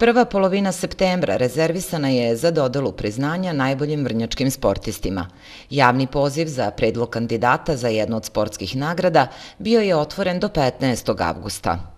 Prva polovina septembra rezervisana je za dodelu priznanja najboljim vrnjačkim sportistima. Javni poziv za predlog kandidata za jednu od sportskih nagrada bio je otvoren do 15. avgusta.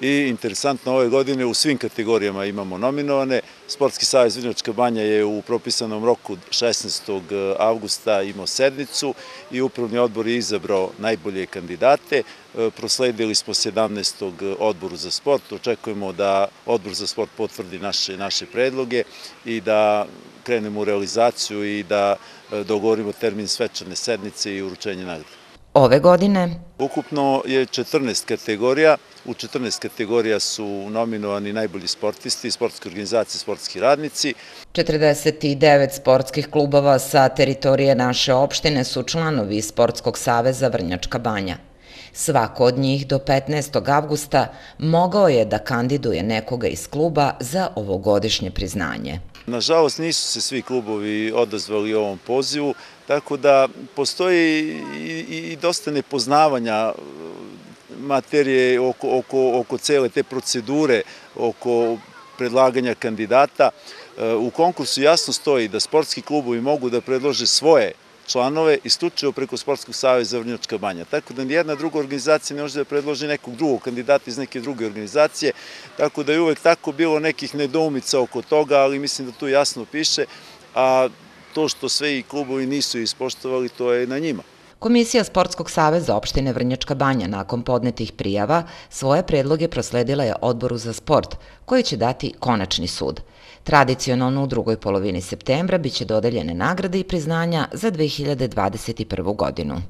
I interesantno, ove godine u svim kategorijama imamo nominovane. Sportski savjez Vinjačka banja je u propisanom roku 16. Eh, avgusta imao sednicu i upravni odbor je izabrao najbolje kandidate. Eh, prosledili smo 17. Eh, odboru za sport. Očekujemo da odbor za sport potvrdi naše, naše predloge i da krenemo u realizaciju i da dogovorimo termin svečane sednice i uručenje nagrada. Ove godine? Ukupno je 14 kategorija. U 14 kategorija su nominovani najbolji sportisti, sportske organizacije, sportski radnici. 49 sportskih klubova sa teritorije naše opštine su članovi Sportskog saveza Vrnjačka banja. Svako od njih do 15. avgusta mogao je da kandiduje nekoga iz kluba za ovogodišnje priznanje. Nažalost nisu se svi klubovi odazvali ovom pozivu, tako da postoji i, i, i dosta nepoznavanja materije oko, oko, oko cele te procedure, oko predlaganja kandidata. E, u konkursu jasno stoji da sportski klubovi mogu da predlože svoje članove isključivo preko Sportskog saveza Vrnjačka banja. Tako da nijedna druga organizacija ne može da predloži nekog drugog kandidata iz neke druge organizacije, tako da je uvek tako bilo nekih nedoumica oko toga, ali mislim da tu jasno piše, a to što sve i klubovi nisu ispoštovali, to je na njima. Komisija Sportskog saveza opštine Vrnjačka banja nakon podnetih prijava svoje predloge prosledila je odboru za sport, koji će dati konačni sud. Tradicionalno u drugoj polovini septembra biće dodeljene nagrade i priznanja za 2021. godinu.